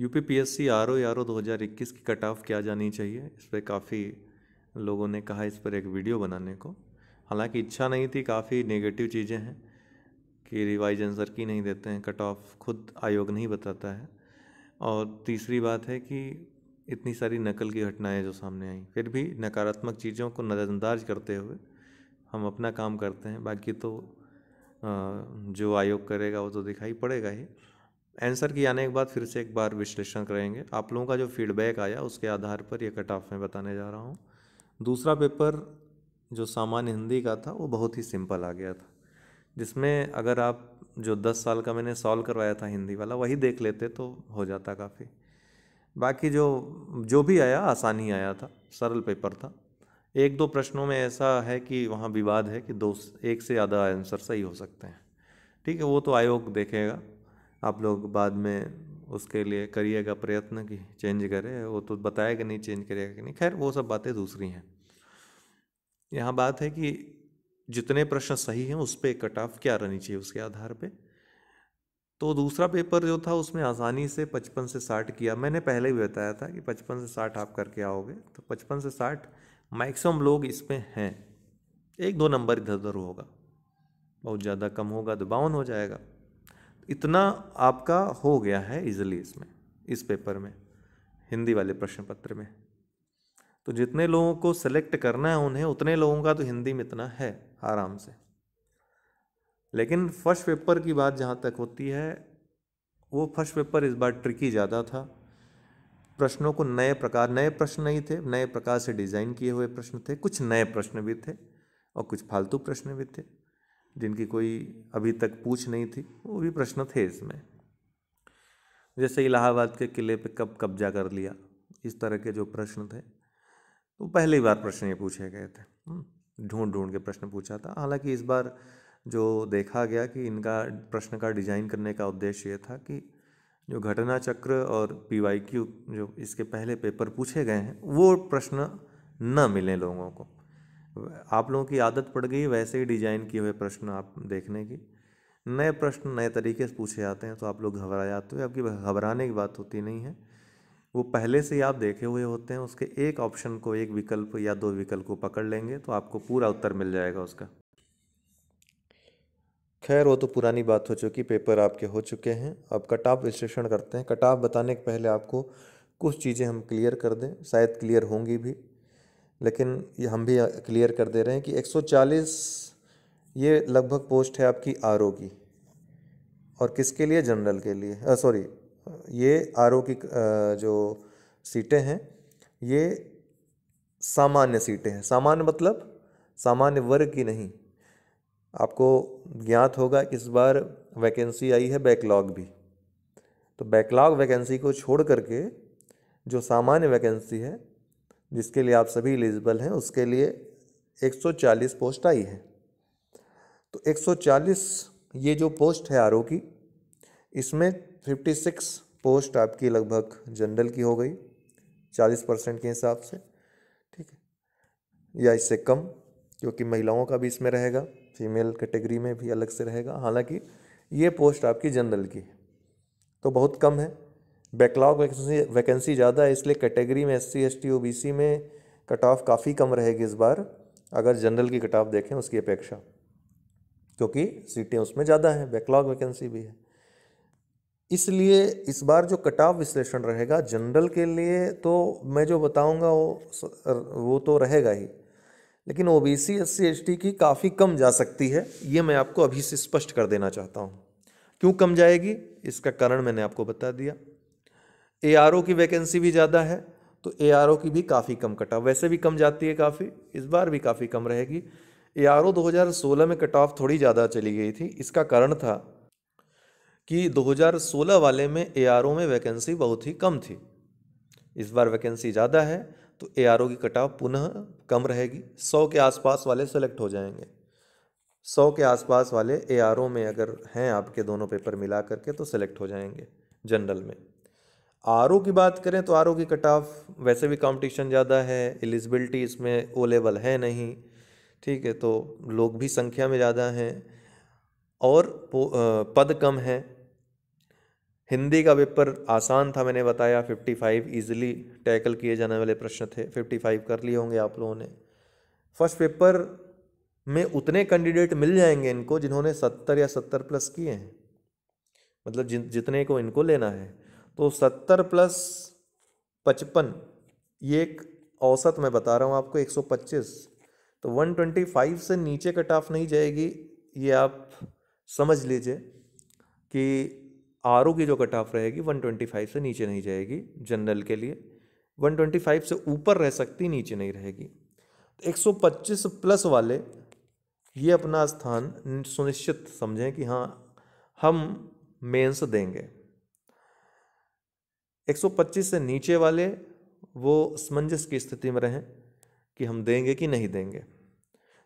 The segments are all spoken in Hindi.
you P P S C R O R O दो हज़ार इक्कीस की कट ऑफ क्या जानी चाहिए इस पर काफ़ी लोगों ने कहा इस पर एक वीडियो बनाने को हालांकि इच्छा नहीं थी काफ़ी नेगेटिव चीज़ें हैं कि रिवाइज आंसर की नहीं देते हैं कट ऑफ खुद आयोग नहीं बताता है और तीसरी बात है कि इतनी सारी नकल की घटनाएं जो सामने आई फिर भी नकारात्मक चीज़ों को नज़रअंदाज करते हुए हम अपना काम करते हैं बाकी तो जो आयोग करेगा वो तो दिखाई पड़ेगा ही आंसर की आने के बाद फिर से एक बार विश्लेषण करेंगे आप लोगों का जो फीडबैक आया उसके आधार पर यह कट ऑफ में बताने जा रहा हूँ दूसरा पेपर जो सामान्य हिंदी का था वो बहुत ही सिंपल आ गया था जिसमें अगर आप जो दस साल का मैंने सॉल्व करवाया था हिंदी वाला वही देख लेते तो हो जाता काफ़ी बाकी जो जो भी आया आसान ही आया था सरल पेपर था एक दो प्रश्नों में ऐसा है कि वहाँ विवाद है कि दो एक से ज़्यादा आंसर सही हो सकते हैं ठीक है वो तो आयोग देखेगा आप लोग बाद में उसके लिए करिएगा प्रयत्न कि चेंज करे वो तो बताएगा नहीं चेंज करेगा कि नहीं खैर वो सब बातें दूसरी हैं यहाँ बात है कि जितने प्रश्न सही हैं उस पर कट ऑफ क्या रहनी चाहिए उसके आधार पे तो दूसरा पेपर जो था उसमें आसानी से पचपन से साठ किया मैंने पहले भी बताया था कि पचपन से साठ आप करके आओगे तो पचपन से साठ मैक्सिमम लोग इसमें हैं एक दो नंबर इधर उधर होगा बहुत ज़्यादा कम होगा तो बावन हो जाएगा इतना आपका हो गया है इजिली इसमें इस पेपर में हिंदी वाले प्रश्न पत्र में तो जितने लोगों को सेलेक्ट करना है उन्हें उतने लोगों का तो हिंदी में इतना है आराम से लेकिन फर्स्ट पेपर की बात जहाँ तक होती है वो फर्स्ट पेपर इस बार ट्रिकी ज़्यादा था प्रश्नों को नए प्रकार नए प्रश्न नहीं थे नए प्रकार से डिज़ाइन किए हुए प्रश्न थे कुछ नए प्रश्न भी थे और कुछ फालतू प्रश्न भी थे जिनकी कोई अभी तक पूछ नहीं थी वो भी प्रश्न थे इसमें जैसे इलाहाबाद के किले पे कब कब्जा कर लिया इस तरह के जो प्रश्न थे वो पहली बार प्रश्न ये पूछे गए थे हम्म, ढूंढ ढूंढ के प्रश्न पूछा था हालांकि इस बार जो देखा गया कि इनका प्रश्न का डिजाइन करने का उद्देश्य ये था कि जो घटना चक्र और पीवाईक्यू जो इसके पहले पेपर पूछे गए हैं वो प्रश्न न मिले लोगों को आप लोगों की आदत पड़ गई वैसे ही डिजाइन किए हुए प्रश्न आप देखने की नए प्रश्न नए तरीके से पूछे जाते हैं तो आप लोग घबरा जाते हो आपकी घबराने की बात होती नहीं है वो पहले से ही आप देखे हुए होते हैं उसके एक ऑप्शन को एक विकल्प या दो विकल्प को पकड़ लेंगे तो आपको पूरा उत्तर मिल जाएगा उसका खैर वो तो पुरानी बात हो चुकी पेपर आपके हो चुके हैं अब कटाप विश्लेषण करते हैं कटाप बताने के पहले आपको कुछ चीज़ें हम क्लियर कर दें शायद क्लियर होंगी भी लेकिन ये हम भी क्लियर कर दे रहे हैं कि 140 ये लगभग पोस्ट है आपकी आर की और किसके लिए जनरल के लिए सॉरी ये आर की जो सीटें हैं ये सामान्य सीटें हैं सामान्य मतलब सामान्य वर्ग की नहीं आपको ज्ञात होगा कि इस बार वैकेंसी आई है बैकलॉग भी तो बैकलॉग वैकेंसी को छोड़ करके जो सामान्य वैकेंसी है जिसके लिए आप सभी एलिजिबल हैं उसके लिए 140 पोस्ट आई है तो 140 ये जो पोस्ट है आर की इसमें 56 पोस्ट आपकी लगभग जनरल की हो गई 40 परसेंट के हिसाब से ठीक है या इससे कम क्योंकि महिलाओं का भी इसमें रहेगा फीमेल कैटेगरी में भी अलग से रहेगा हालांकि ये पोस्ट आपकी जनरल की है तो बहुत कम है बैकलॉग वैकेंसी वैकेंसी ज़्यादा है इसलिए कैटेगरी में S C S T O B C में कट ऑफ काफ़ी कम रहेगी इस बार अगर जनरल की कट ऑफ देखें उसकी अपेक्षा क्योंकि सीटें उसमें ज़्यादा हैं बैकलॉग वैकेंसी भी है इसलिए इस बार जो कट ऑफ विश्लेषण रहेगा जनरल के लिए तो मैं जो बताऊंगा वो वो तो रहेगा ही लेकिन O B C S C S T की काफ़ी कम जा सकती है ये मैं आपको अभी से स्पष्ट कर देना चाहता हूँ क्यों कम जाएगी इसका कारण मैंने आपको बता दिया ए की वैकेंसी भी ज़्यादा है तो ए की भी काफ़ी कम कट ऑफ वैसे भी कम जाती है काफ़ी इस बार भी काफ़ी कम रहेगी ए आर 2016 में कट ऑफ थोड़ी ज़्यादा चली गई थी इसका कारण था कि 2016 वाले में ए में वैकेंसी बहुत ही कम थी इस बार वैकेंसी ज़्यादा है तो ए की कट ऑफ पुनः कम रहेगी सौ के आसपास वाले सेलेक्ट हो जाएंगे सौ के आसपास वाले ए में अगर हैं आपके दोनों पेपर मिला करके तो सेलेक्ट हो जाएंगे जनरल में आर की बात करें तो आर की कट ऑफ वैसे भी कंपटीशन ज़्यादा है एलिजिबिलिटी इसमें ओ लेवल है नहीं ठीक है तो लोग भी संख्या में ज़्यादा हैं और पद कम हैं हिंदी का पेपर आसान था मैंने बताया 55 फाइव ईजिली टैकल किए जाने वाले प्रश्न थे 55 कर लिए होंगे आप लोगों ने फर्स्ट पेपर में उतने कैंडिडेट मिल जाएंगे इनको जिन्होंने 70 या 70 प्लस किए हैं मतलब जिन जितने को इनको लेना है तो सत्तर प्लस पचपन ये एक औसत मैं बता रहा हूँ आपको एक सौ पच्चीस तो वन ट्वेंटी फाइव से नीचे कट ऑफ नहीं जाएगी ये आप समझ लीजिए कि आर की जो कट ऑफ रहेगी वन ट्वेंटी फाइव से नीचे नहीं जाएगी जनरल के लिए वन ट्वेंटी फाइव से ऊपर रह सकती नीचे नहीं रहेगी तो एक सौ पच्चीस प्लस वाले ये अपना स्थान सुनिश्चित समझें कि हाँ हम मेंस देंगे 125 से नीचे वाले वो समंजस की स्थिति में रहें कि हम देंगे कि नहीं देंगे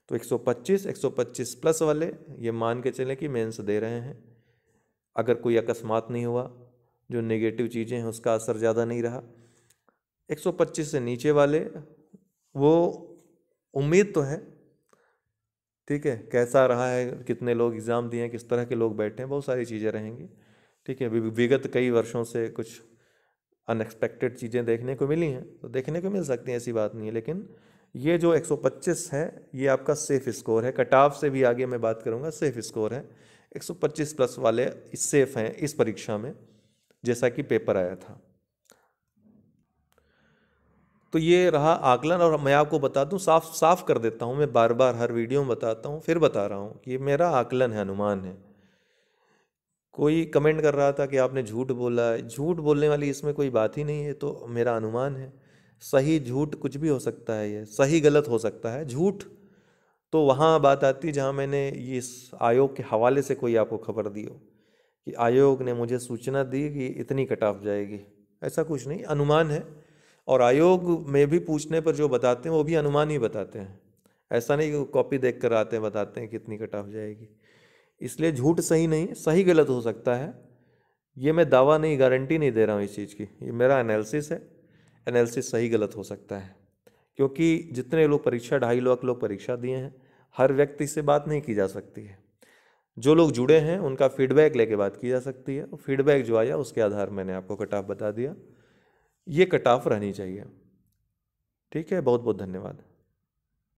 तो 125 125 प्लस वाले ये मान के चलें कि मेंस दे रहे हैं अगर कोई अकस्मात नहीं हुआ जो नेगेटिव चीज़ें हैं उसका असर ज़्यादा नहीं रहा 125 से नीचे वाले वो उम्मीद तो है ठीक है कैसा रहा है कितने लोग एग्ज़ाम दिए हैं किस तरह के लोग बैठे हैं बहुत सारी चीज़ें रहेंगी ठीक है विगत कई वर्षों से कुछ अनएक्सपेक्टेड चीज़ें देखने को मिली हैं तो देखने को मिल सकती हैं ऐसी बात नहीं है लेकिन ये जो 125 है ये आपका सेफ स्कोर है कट ऑफ से भी आगे मैं बात करूँगा सेफ स्कोर है 125 प्लस वाले सेफ हैं इस परीक्षा में जैसा कि पेपर आया था तो ये रहा आकलन और मैं आपको बता दूं साफ साफ कर देता हूँ मैं बार बार हर वीडियो में बताता हूँ फिर बता रहा हूँ कि मेरा आकलन है अनुमान है कोई कमेंट कर रहा था कि आपने झूठ बोला है झूठ बोलने वाली इसमें कोई बात ही नहीं है तो मेरा अनुमान है सही झूठ कुछ भी हो सकता है ये सही गलत हो सकता है झूठ तो वहाँ बात आती जहाँ मैंने ये इस आयोग के हवाले से कोई आपको खबर दी हो कि आयोग ने मुझे सूचना दी कि इतनी कट ऑफ जाएगी ऐसा कुछ नहीं अनुमान है और आयोग में भी पूछने पर जो बताते हैं वो भी अनुमान ही बताते हैं ऐसा नहीं कि कॉपी देख कर आते हैं बताते हैं इतनी कट ऑफ जाएगी इसलिए झूठ सही नहीं सही गलत हो सकता है ये मैं दावा नहीं गारंटी नहीं दे रहा हूँ इस चीज़ की ये मेरा एनालिसिस है एनालिसिस सही गलत हो सकता है क्योंकि जितने लोग परीक्षा ढाई लाख लोग परीक्षा दिए हैं हर व्यक्ति से बात नहीं की जा सकती है जो लोग जुड़े हैं उनका फीडबैक लेके बात की जा सकती है फीडबैक जो आया उसके आधार मैंने आपको कट ऑफ बता दिया ये कट ऑफ रहनी चाहिए ठीक है बहुत बहुत धन्यवाद